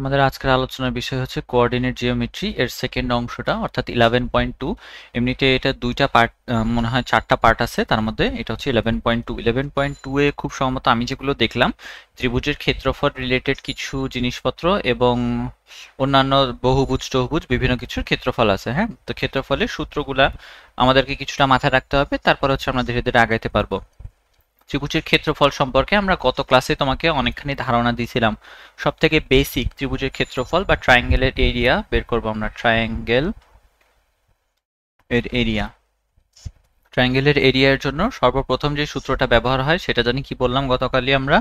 আমাদের আজকের আলোচনার বিষয় হচ্ছে কোঅর্ডিনেট জিওমেট্রি এর সেকেন্ড অংশটা অর্থাৎ ইলেভেন পয়েন্ট টু এমনিতে এটা দুইটা পার্ট মনে হয় চারটা পার্ট আছে তার মধ্যে এটা হচ্ছে eleven point two eleven point two এ খুব সম্ভবত আমি যেগুলো দেখলাম ত্রিভুজের ক্ষেত্রফল রিলেটেড কিছু জিনিসপত্র এবং অন্যান্য বহুভুজ টহুভুজ বিভিন্ন কিছুর ক্ষেত্রফল আছে হ্যাঁ তো ক্ষেত্রফলের সূত্রগুলা আমাদেরকে কিছুটা মাথায় রাখতে হবে তারপর হচ্ছে আমরা ধীরে ধীরে আগাইতে পারবো ত্রিভুজের ক্ষেত্রফল সম্পর্কে আমরা গত ক্লাসে তোমাকে অনেকখানি ধারণা দিয়েছিলাম সব থেকে বেসিক ত্রিভুজের ক্ষেত্রফল বা ট্রায়াঙ্গেলের এরিয়া বের করবো আমরা ট্রায়াঙ্গেল এর এরিয়া ট্রায়াঙ্গেলের এরিয়ার জন্য সর্বপ্রথম যে সূত্রটা ব্যবহার হয় সেটা জানি কি বললাম গতকালই আমরা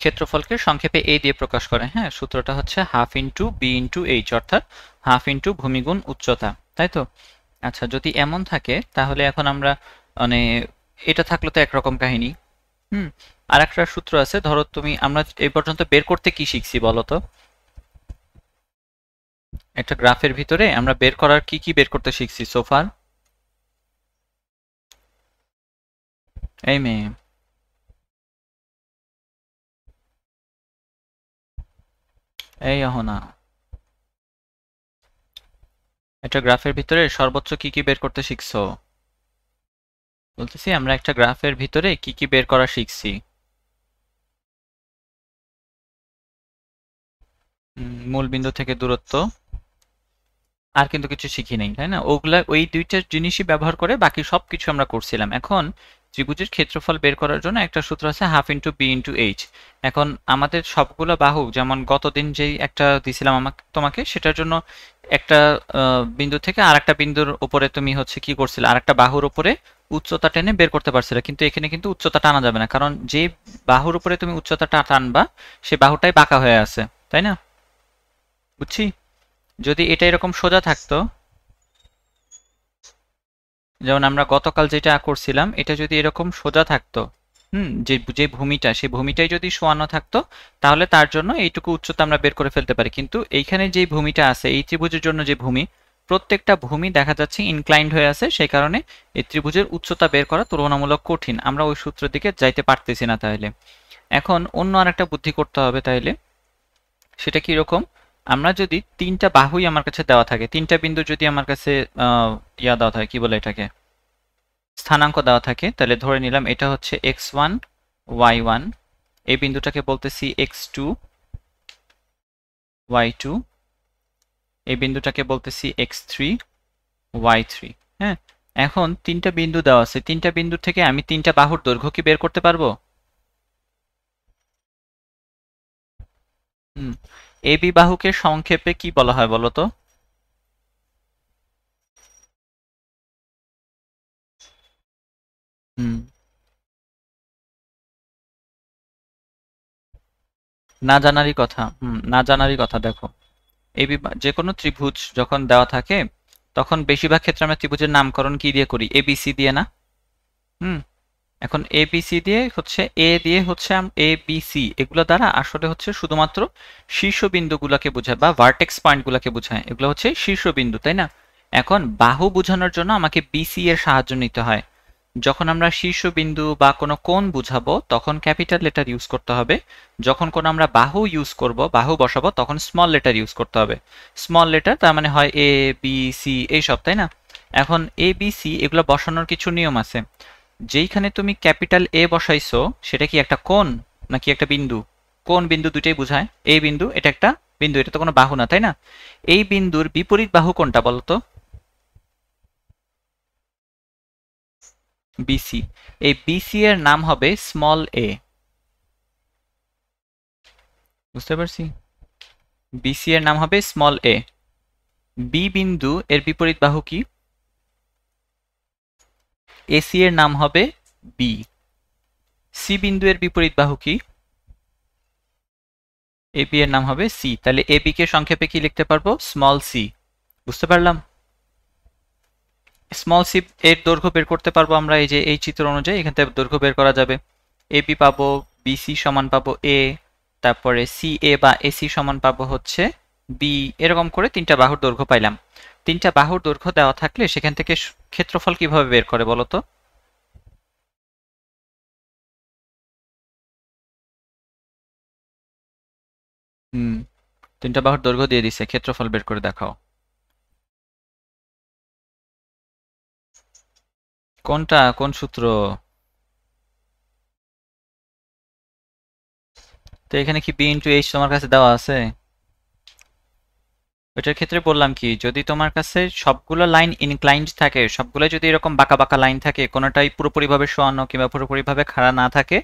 ক্ষেত্রফলকে সংক্ষেপে এ দিয়ে প্রকাশ করে হ্যাঁ সূত্রটা হচ্ছে half into B into H অর্থাৎ হাফ ইন্টু ভূমিগুণ উচ্চতা তাই তো আচ্ছা যদি এমন থাকে তাহলে এখন আমরা মানে এটা থাকলো তো একরকম কাহিনী হুম আর একটা সূত্র আছে ধরো তুমি আমরা এই পর্যন্ত বের করতে কি শিখছি বলো তো একটা গ্রাফের ভিতরে আমরা বের করার কি কি বের করতে শিখছি সোফার এই মেয়ে এই অহনা একটা গ্রাফের ভিতরে সর্বোচ্চ কি কি বের করতে শিখছো বলতেছি আমরা একটা গ্রাফের ভিতরে কি কি বের করা শিখছি মূল বিন্দু থেকে দূরত্ব আর কিন্তু কিছু শিখি নাই তাই না ওগুলা ওই দুইটা জিনিসই ব্যবহার করে বাকি সব কিছু আমরা করছিলাম এখন ত্রিভুজের ক্ষেত্রফল বের করার জন্য একটা সূত্র আছে half into B into H এখন আমাদের সবগুলো বাহু যেমন গতদিন যেই একটা দিছিলাম আমাকে তোমাকে সেটার জন্য একটা বিন্দু থেকে আর একটা বিন্দুর উপরে তুমি হচ্ছে কি করছিলে আর একটা বাহুর উপরে উচ্চতা টেনে বের করতে পারছিল কিন্তু এখানে কিন্তু উচ্চতা টানা যাবে না কারণ যে বাহুর উপরে তুমি উচ্চতাটা টানবা সে বাহুটাই বাঁকা হয়ে আছে তাই না বুঝছি যদি এটা এরকম সোজা থাকতো যেমন আমরা গতকাল যেটা করছিলাম এটা যদি এরকম সোজা থাকতো হুম যে যে ভূমিটা সেই ভূমিটাই যদি শোয়ানো থাকতো তাহলে তার জন্য এইটুকু উচ্চতা আমরা বের করে ফেলতে পারি কিন্তু এইখানে যে ভূমিটা আছে এই ত্রিভুজের জন্য যে ভূমি প্রত্যেকটা ভূমি দেখা যাচ্ছে ইনক্লাইন্ড হয়ে আছে সেই কারণে এই ত্রিভুজের উচ্চতা বের করা তুলনামূলক কঠিন আমরা ওই সূত্রের দিকে যাইতে পারতেছি না তাহলে এখন অন্য আর একটা বুদ্ধি করতে হবে তাহলে সেটা কি রকম আমরা যদি তিনটা বাহুই আমার কাছে দেওয়া থাকে তিনটা বিন্দু যদি আমার কাছে ইয়া দেওয়া থাকে কি বলে এটাকে স্থানাঙ্ক দেওয়া থাকে তাহলে ধরে নিলাম এটা হচ্ছে এক্স ওয়ান ওয়াই ওয়ান এই বিন্দুটাকে বলতেছি এক্স টু ওয়াই টু এই বিন্দুটাকে বলতেছি এক্স থ্রি ওয়াই থ্রি হ্যাঁ এখন তিনটা বিন্দু দেওয়া আছে তিনটা বিন্দু থেকে আমি তিনটা বাহুর দৈর্ঘ্য কি বের করতে পারবো হুম এবি বাহুকে সংক্ষেপে কি বলা হয় বলো তো হুম না জানারই কথা হুম না জানারই কথা দেখো এই যে কোনো ত্রিভুজ যখন দেওয়া থাকে তখন বেশিরভাগ ক্ষেত্রে আমরা ত্রিভুজের নামকরণ কি দিয়ে করি এবিসি দিয়ে না হুম এখন এবিসি দিয়ে হচ্ছে এ দিয়ে হচ্ছে এ বিসি এগুলো দ্বারা আসলে হচ্ছে শুধুমাত্র শীর্ষবিন্দুগুলোকে বোঝায় বা ভার্টেক্স পয়েন্টগুলোকে বোঝায় এগুলো হচ্ছে শীর্ষবিন্দু তাই না এখন বাহু বোঝানোর জন্য আমাকে বিসি এর সাহায্য নিতে হয় যখন আমরা শীর্ষবিন্দু বা কোনো কোণ বুঝাবো তখন ক্যাপিটাল লেটার ইউজ করতে হবে যখন কোনো আমরা বাহু ইউজ করব বাহু বসাবো তখন স্মল লেটার ইউজ করতে হবে স্মল লেটার তার মানে হয় এ বি সি এইসব তাই না এখন এ বি সি এগুলো বসানোর কিছু নিয়ম আছে যেইখানে তুমি ক্যাপিটাল এ বসাইছো সেটা কি একটা কোন নাকি একটা বিন্দু কোন বিন্দু দুটাই বোঝায় এই বিন্দু এটা একটা বিন্দু এটা তো কোনো বাহু না তাই না এই বিন্দুর বিপরীত বাহু কোনটা বলতো বিসি এই বিসি এর নাম হবে স্মল এ বুঝতে পারছি বিসি এর নাম হবে স্মল এ বি বিন্দু এর বিপরীত বাহু কি এসি এর নাম হবে বি সি বিন্দু এর বিপরীত বাহু কি এবি এর নাম হবে সি তাহলে এবি কে সংক্ষেপে কি লিখতে পারবো স্মল সি বুঝতে পারলাম স্মল সিপ এর দৈর্ঘ্য বের করতে পারবো আমরা এই যে এই চিত্র অনুযায়ী এখান থেকে দৈর্ঘ্য বের করা যাবে এপি পাবো বিসি সমান পাবো এ তারপরে সি এ বা এসি সমান পাবো হচ্ছে বি এরকম করে তিনটা বাহুর দৈর্ঘ্য পাইলাম তিনটা বাহুর দৈর্ঘ্য দেওয়া থাকলে সেখান থেকে ক্ষেত্রফল কিভাবে বের করে বলতো হুম তিনটা বাহুর দৈর্ঘ্য দিয়ে দিছে ক্ষেত্রফল বের করে দেখাও কোনটা কোন সূত্র তো এখানে কি বি ইন্টু এইচ তোমার কাছে দেওয়া আছে ওইটার ক্ষেত্রে বললাম কি যদি তোমার কাছে সবগুলো লাইন ইনক্লাইন্ড থাকে সবগুলো যদি এরকম বাঁকা বাঁকা লাইন থাকে কোনোটাই পুরোপুরিভাবে শোয়ানো কিংবা পুরোপুরিভাবে খাড়া না থাকে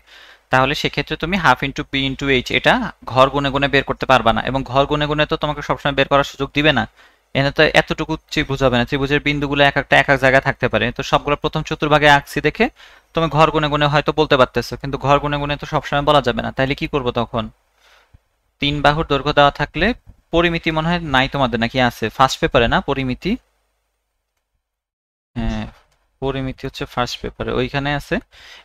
তাহলে সেক্ষেত্রে তুমি half into P into H এটা ঘর গুনে গুনে বের করতে পারবা না এবং ঘর গুনে গুনে তো তোমাকে সবসময় বের করার সুযোগ দিবে না এনে তো এতটুকু ত্রিভুজ হবে না ত্রিভুজের বিন্দুগুলো এক একটা এক এক জায়গায় থাকতে পারে তো সবগুলো প্রথম চতুর্ভাগে আঁকছি দেখে তুমি ঘর গুনে গুনে হয়তো বলতে পারতেছো কিন্তু ঘর গুনে গুনে তো সবসময় বলা যাবে না তাহলে কি করব তখন তিন বাহুর দৈর্ঘ্য দেওয়া থাকলে পরিমিতি মনে হয় নাই তোমাদের নাকি আছে ফার্স্ট পেপারে না পরিমিতি হ্যাঁ পরিমিতি হচ্ছে ফার্স্ট পেপারে ওইখানে আছে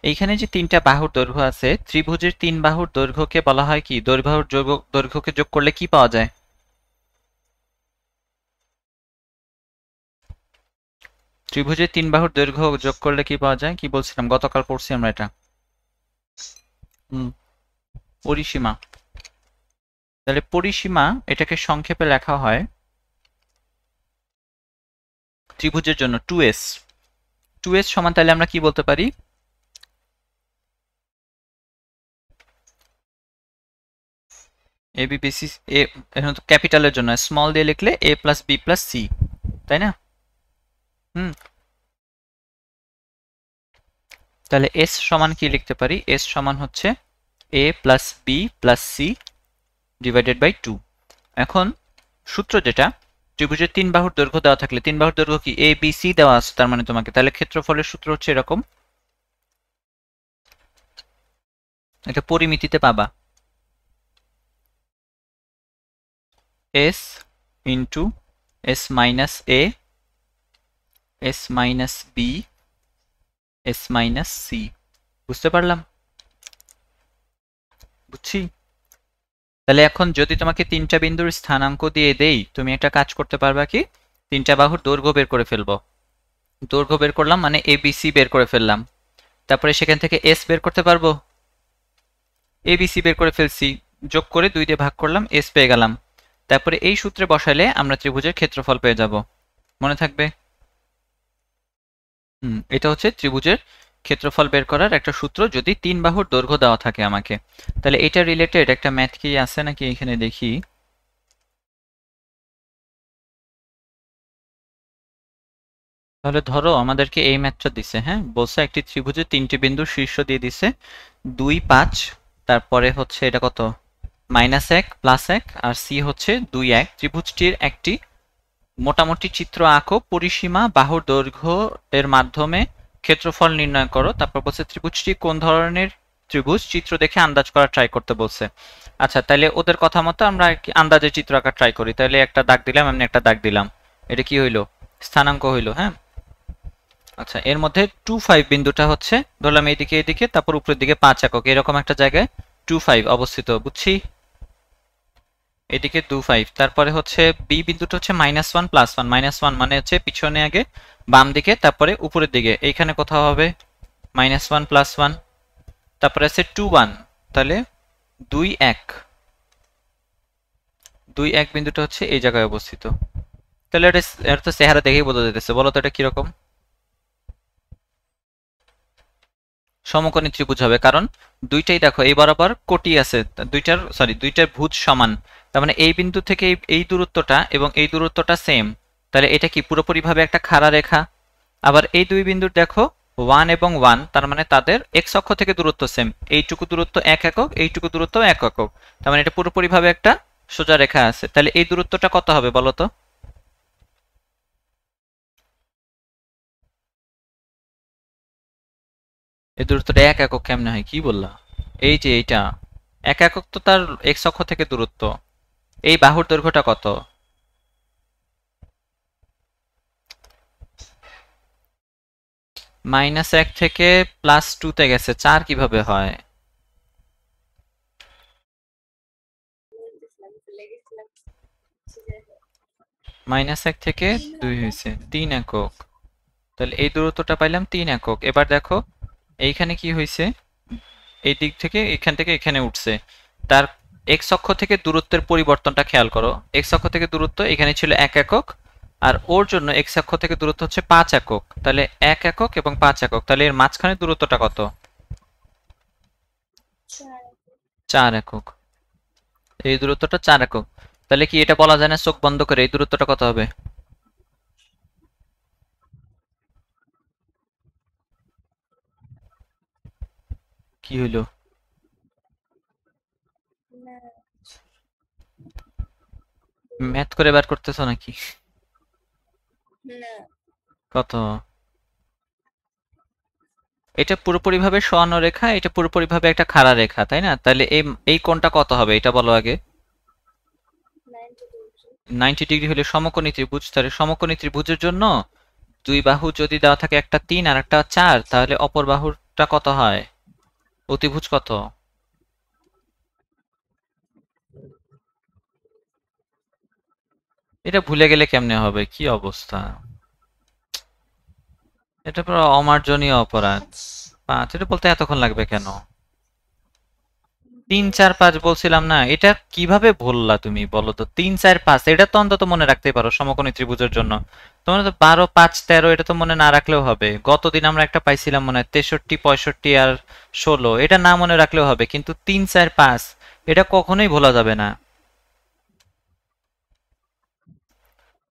এইখানে যে তিনটা বাহুর দৈর্ঘ্য আছে ত্রিভুজের তিন বাহুর দৈর্ঘ্যকে বলা হয় কি দৈর্ঘ্য দৈর্ঘ্যকে যোগ করলে কি পাওয়া যায় ত্রিভুজের তিন বাহুর দৈর্ঘ্য যোগ করলে কি পাওয়া যায় কি বলছিলাম গতকাল পড়ছি আমরা এটা হুম পরিসীমা তাহলে পরিসীমা এটাকে সংক্ষেপে লেখা হয় ত্রিভুজের জন্য টু এস টু এস সমান তাহলে আমরা কি বলতে পারি এবিপিসি এ ক্যাপিটালের জন্য স্মল দিয়ে লিখলে A plus B plus C তাই না হুম তাহলে এস সমান কি লিখতে পারি এস সমান হচ্ছে A plus B plus C divided by two এখন সূত্র যেটা ত্রিভুজের তিন বাহুর দৈর্ঘ্য দেওয়া থাকলে তিন বাহুর দৈর্ঘ্য কি এ বি সি দেওয়া আছে তার মানে তোমাকে তাহলে ক্ষেত্রফলের সূত্র হচ্ছে এরকম এটা পরিমিতিতে পাবা S into S minus A S minus B S minus C বুঝতে পারলাম বুঝছি তাহলে এখন যদি তোমাকে তিনটা বিন্দুর স্থানাঙ্ক দিয়ে দেই তুমি একটা কাজ করতে পারবা কি তিনটা বাহুর দৈর্ঘ্য বের করে ফেলব দৈর্ঘ্য বের করলাম মানে এ বি সি বের করে ফেললাম তারপরে সেখান থেকে এস বের করতে পারবো এ বি সি বের করে ফেলছি যোগ করে দুই দিয়ে ভাগ করলাম এস পেয়ে গেলাম তারপরে এই সূত্রে বসালে আমরা ত্রিভুজের ক্ষেত্রফল পেয়ে যাব মনে থাকবে হুম এটা হচ্ছে ত্রিভুজের ক্ষেত্রফল বের করার একটা সূত্র যদি তিন বাহুর দৈর্ঘ্য দেওয়া থাকে আমাকে তাহলে এটা রিলেটেড একটা ম্যাথ কি আছে নাকি এখানে দেখি তাহলে ধরো আমাদেরকে এই ম্যাথটা দিছে হ্যাঁ বলছে একটি ত্রিভুজে তিনটি বিন্দু শীর্ষ দিয়ে দিছে দুই পাঁচ তারপরে হচ্ছে এটা কত মাইনাস এক প্লাস এক আর সি হচ্ছে দুই এক ত্রিভুজটির একটি মোটামুটি চিত্র আঁকো পরিসীমা বাহুর দৈর্ঘ্য এর মাধ্যমে ক্ষেত্রফল নির্ণয় করো তারপর বলছে ত্রিভুজটি কোন ধরনের ত্রিভুজ চিত্র দেখে আন্দাজ করা ট্রাই করতে বলছে আচ্ছা তাহলে ওদের কথা মতো আমরা আন্দাজে চিত্র আঁকা ট্রাই করি তাহলে একটা দাগ দিলাম এমনি একটা দাগ দিলাম এটা কি হইলো স্থানাঙ্ক হইলো হ্যাঁ আচ্ছা এর মধ্যে টু ফাইভ বিন্দুটা হচ্ছে ধরলাম এইদিকে এইদিকে তারপর উপরের দিকে পাঁচ একক এরকম একটা জায়গায় টু ফাইভ অবস্থিত বুঝছি এদিকে দু ফাইভ তারপরে হচ্ছে বি বিন্দুটা হচ্ছে minus one plus one minus one মানে হচ্ছে পিছনে আগে বাম দিকে তারপরে উপরের দিকে এইখানে কোথাও হবে মাইনাস ওয়ান প্লাস ওয়ান তারপরে আছে টু ওয়ান তাহলে দুই এক দুই এক বিন্দুটা হচ্ছে এই জায়গায় অবস্থিত তাহলে এটা এর তো চেহারা দেখেই বোঝা যেতেছে বলো তো এটা কিরকম সমকোণী ত্রিভুজ হবে কারণ দুইটাই দেখো এই বরাবর কোটি আছে দুইটার সরি দুইটার ভূত সমান তার মানে এই বিন্দু থেকে এই দূরত্বটা এবং এই দূরত্বটা সেম তাহলে এটা কি পুরোপুরিভাবে একটা খাড়া রেখা আবার এই দুই বিন্দুর দেখো ওয়ান এবং ওয়ান তার মানে তাদের এক্স অক্ষ থেকে দূরত্ব সেম এইটুকু দূরত্ব এক একক এইটুকু দূরত্ব এক একক তার মানে এটা পুরোপুরিভাবে একটা সোজা রেখা আছে তাহলে এই দূরত্বটা কত হবে বলো তো এই দূরত্বটা এক একক কেমনে হয় কি বললা এই যে এইটা এক একক তো তার এক্স অক্ষ থেকে দূরত্ব এই বাহুর দৈর্ঘ্যটা কত মাইনাস এক থেকে প্লাস টুতে গেছে চার কিভাবে হয় মাইনাস এক থেকে দুই হয়েছে তিন একক তাহলে এই দূরত্বটা পাইলাম তিন একক এবার দেখো এইখানে কি হয়েছে এই দিক থেকে এখান থেকে এখানে উঠছে তার এক্স অক্ষ থেকে দূরত্বের পরিবর্তনটা খেয়াল করো এক্স অক্ষ থেকে দূরত্ব এখানে ছিল এক একক আর ওর জন্য এক্স অক্ষ থেকে দূরত্ব হচ্ছে পাঁচ একক তাহলে এক একক এবং পাঁচ একক তাহলে এর মাঝখানে দূরত্বটা কত চার একক এই দূরত্বটা চার একক তাহলে কি এটা বলা যায় না চোখ বন্ধ করে এই দূরত্বটা কত হবে কি হইলো ম্যাথ করে বার করতেছো নাকি কত এটা পুরোপুরি ভাবে সোয়ানো রেখা এটা পুরোপুরি ভাবে একটা খাড়া রেখা তাই না তাহলে এই এই কোণটা কত হবে এটা বলো আগে 90 ডিগ্রি হলে সমকোণী ত্রিভুজ তাহলে সমকোণী ত্রিভুজের জন্য দুই বাহু যদি দেওয়া থাকে একটা তিন আর একটা চার তাহলে অপর বাহুরটা কত হয় অতিভুজ কত এটা ভুলে গেলে কেমনে হবে কি অবস্থা এটা পুরো অমার্জনীয় অপরাধ পাঁচ এটা বলতে এতক্ষণ লাগবে কেন তিন চার পাঁচ বলছিলাম না এটা কিভাবে ভুললা তুমি বলো তো তিন চার পাঁচ এটা তো অন্তত মনে রাখতে পারো সমকোণী ত্রিভুজের জন্য তোমার তো বারো পাঁচ তেরো এটা তো মনে না রাখলেও হবে গতদিন আমরা একটা পাইছিলাম মনে হয় তেষট্টি পঁয়ষট্টি আর ষোলো এটা না মনে রাখলেও হবে কিন্তু তিন চার পাঁচ এটা কখনোই ভোলা যাবে না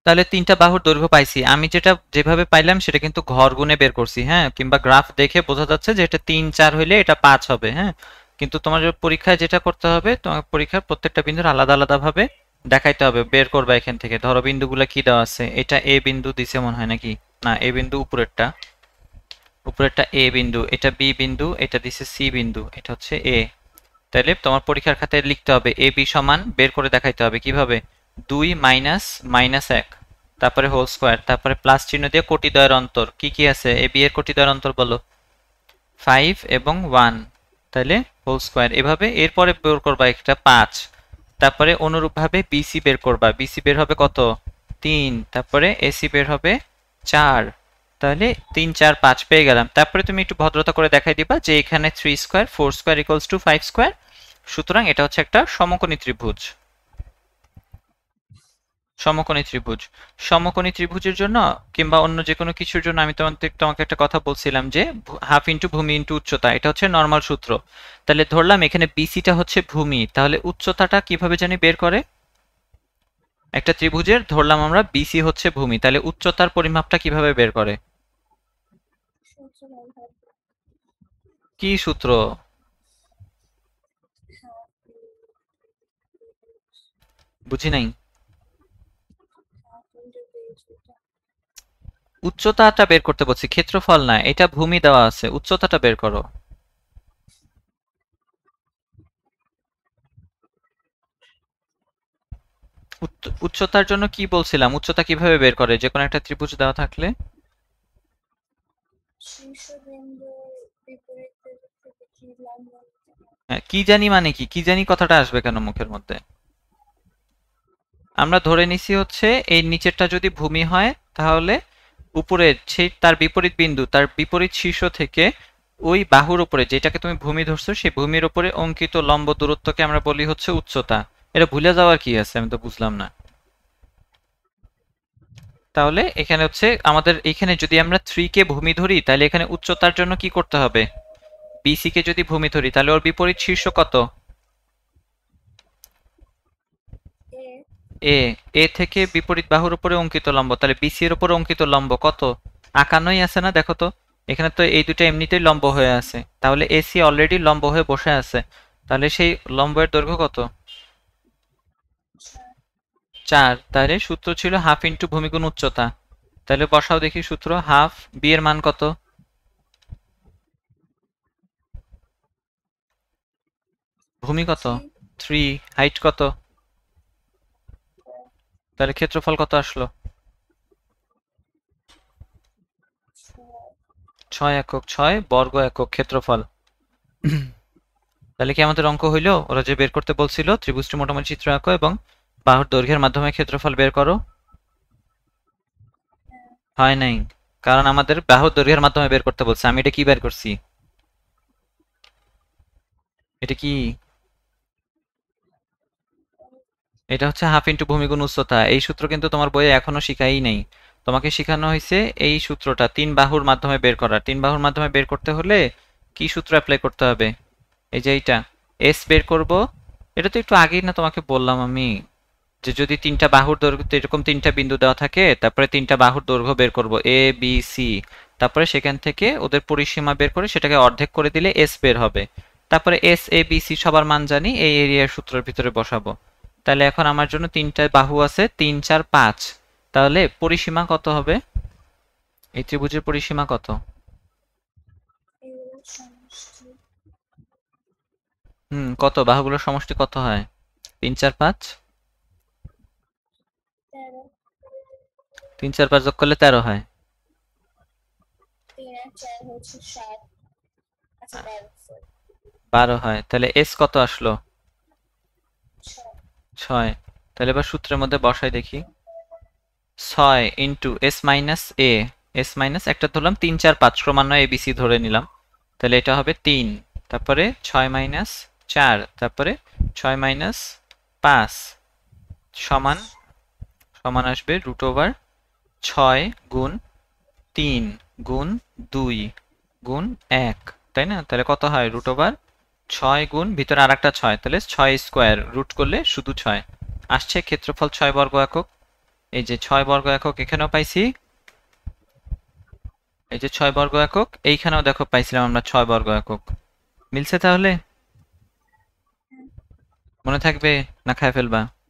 তাহলে তিনটা বাহুর দৈর্ঘ্য পাইছি আমি যেটা যেভাবে পাইলাম সেটা কিন্তু ঘর গুনে বের করছি হ্যাঁ কিংবা গ্রাফ দেখে বোঝা যাচ্ছে যে এটা তিন চার হইলে এটা পাঁচ হবে হ্যাঁ কিন্তু তোমার পরীক্ষায় যেটা করতে হবে তোমার পরীক্ষার প্রত্যেকটা বিন্দুর আলাদা আলাদাভাবে দেখাইতে হবে বের করবা এখান থেকে ধরো বিন্দুগুলো কি দেওয়া আছে এটা এ বিন্দু দিছে মনে হয় নাকি না এ বিন্দু উপরেরটা উপরেরটা এ বিন্দু এটা বি বিন্দু এটা দিছে সি বিন্দু এটা হচ্ছে এ তাহলে তোমার পরীক্ষার খাতায় লিখতে হবে এ বি সমান বের করে দেখাইতে হবে কিভাবে দুই মাইনাস মাইনাস এক তারপরে হোল স্কোয়ার তারপরে প্লাস চিহ্ন দিয়ে কোটিদ্বয়ের অন্তর কি কি আছে এ বি এর কোটিদ্বয়ের অন্তর বলো ফাইভ এবং ওয়ান তাহলে হোল স্কোয়ার এভাবে এরপরে বের করবা একটা পাঁচ তারপরে অনুরূপভাবে বিসি বের করবা বিসি বের হবে কত তিন তারপরে এসি বের হবে চার তাহলে তিন চার পাঁচ পেয়ে গেলাম তারপরে তুমি একটু ভদ্রতা করে দেখাই দিবা যে এখানে three square four square equals to five square সুতরাং এটা হচ্ছে একটা সমকোণী ত্রিভুজ সমকোণী ত্রিভুজ সমকোণী ত্রিভুজের জন্য কিংবা অন্য যে কোনো কিছুর জন্য আমি তোমাদের তোমাকে একটা কথা বলছিলাম যে হাফ ইন্টু ভূমি ইন্টু উচ্চতা এটা হচ্ছে নর্মাল সূত্র তাহলে ধরলাম এখানে বিসিটা হচ্ছে ভূমি তাহলে উচ্চতাটা কিভাবে জানি বের করে একটা ত্রিভুজের ধরলাম আমরা বিসি হচ্ছে ভূমি তাহলে উচ্চতার পরিমাপটা কিভাবে বের করে কি সূত্র বুঝি নাই উচ্চতাটা বের করতে বলছি ক্ষেত্রফল না এটা ভূমি দেওয়া আছে উচ্চতাটা বের করো উচ্চতার জন্য কি বলছিলাম উচ্চতা কিভাবে বের করে যে কোনো একটা ত্রিভুজ দেওয়া থাকলে হ্যাঁ, কি জানি মানে কি কি জানি কথাটা আসবে কেন মুখের মধ্যে আমরা ধরে নিছি হচ্ছে এই নিচেরটা যদি ভূমি হয় তাহলে উপরে সেই তার বিপরীত বিন্দু তার বিপরীত শীর্ষ থেকে ওই বাহুর উপরে যেটাকে তুমি ভূমি ধরছো সেই ভূমির উপরে অঙ্কিত লম্ব দূরত্বকে আমরা বলি হচ্ছে উচ্চতা এটা ভুলে যাওয়ার কি আছে আমি তো বুঝলাম না তাহলে এখানে হচ্ছে আমাদের এখানে যদি আমরা থ্রি কে ভূমি ধরি তাহলে এখানে উচ্চতার জন্য কি করতে হবে বিসি কে যদি ভূমি ধরি তাহলে ওর বিপরীত শীর্ষ কত এ এ থেকে বিপরীত বাহুর উপরে অঙ্কিত লম্ব তাহলে বিসি এর উপরে অঙ্কিত লম্ব কত আঁকানোই আছে না দেখো তো এখানে তো এই দুটো এমনিতেই লম্ব হয়ে আছে তাহলে এসি অলরেডি লম্ব হয়ে বসে আছে তাহলে সেই লম্বের দৈর্ঘ্য কত চার তাহলে সূত্র ছিল হাফ ইন্টু ভূমিগুণ উচ্চতা তাহলে বসাও দেখি সূত্র হাফ বি এর মান কত ভূমি কত থ্রি হাইট কত তাহলে ক্ষেত্রফল কত আসলো ছয় একক ছয় বর্গ একক ক্ষেত্রফল তাহলে কি আমাদের অঙ্ক হইল ওরা যে বের করতে বলছিল ত্রিভুজটি মোটামুটি চিত্র আঁকো এবং বাহুর দৈর্ঘ্যের মাধ্যমে ক্ষেত্রফল বের করো হয় নাই কারণ আমাদের বাহুর দৈর্ঘ্যের মাধ্যমে বের করতে বলছে আমি এটা কি বের করছি এটা কি এটা হচ্ছে হাফ ইন্টু ভূমিগুণ উচ্চতা এই সূত্র কিন্তু তোমার বইয়ে এখনো শিখাই নেই তোমাকে শেখানো হয়েছে এই সূত্রটা তিন বাহুর মাধ্যমে বের করা তিন বাহুর মাধ্যমে বের করতে হলে কি সূত্র অ্যাপ্লাই করতে হবে এই যে এইটা এস বের করব এটা তো একটু আগেই না তোমাকে বললাম আমি যে যদি তিনটা বাহুর দৈর্ঘ্য এরকম তিনটা বিন্দু দেওয়া থাকে তারপরে তিনটা বাহুর দৈর্ঘ্য বের করব এ বি সি তারপরে সেখান থেকে ওদের পরিসীমা বের করে সেটাকে অর্ধেক করে দিলে এস বের হবে তারপরে এস এ বি সি সবার মান জানি এই এরিয়ার সূত্রের ভিতরে বসাবো তাহলে এখন আমার জন্য তিনটা বাহু আছে তিন চার পাঁচ তাহলে পরিসীমা কত হবে এই ত্রিভুজের পরিসীমা কত হুম কত বাহুগুলোর সমষ্টি কত হয় তিন চার পাঁচ তিন চার পাঁচ যোগ করলে তেরো হয় বারো হয় তাহলে এস কত আসলো ছয় তাহলে এবার সূত্রের মধ্যে বসায় দেখি ছয় into S minus A S minus একটা ধরলাম তিন চার পাঁচ ক্রমান্বয় এবিসি ধরে নিলাম তাহলে এটা হবে তিন তারপরে ছয় মাইনাস চার তারপরে ছয় মাইনাস পাঁচ সমান সমান আসবে রুট ওভার ছয় গুণ তিন গুণ দুই গুণ এক তাই না তাহলে কত হয় রুট ওভার ছয় গুণ ভিতরে আর একটা ছয় তাহলে ছয় স্কোয়ার রুট করলে শুধু ছয় আসছে ক্ষেত্রফল ছয় বর্গ একক এই যে ছয় বর্গ একক এখানেও পাইছি এই যে ছয় বর্গ একক এইখানেও দেখো পাইছিলাম আমরা ছয় বর্গ একক মিলছে তাহলে মনে থাকবে না খায় ফেলবা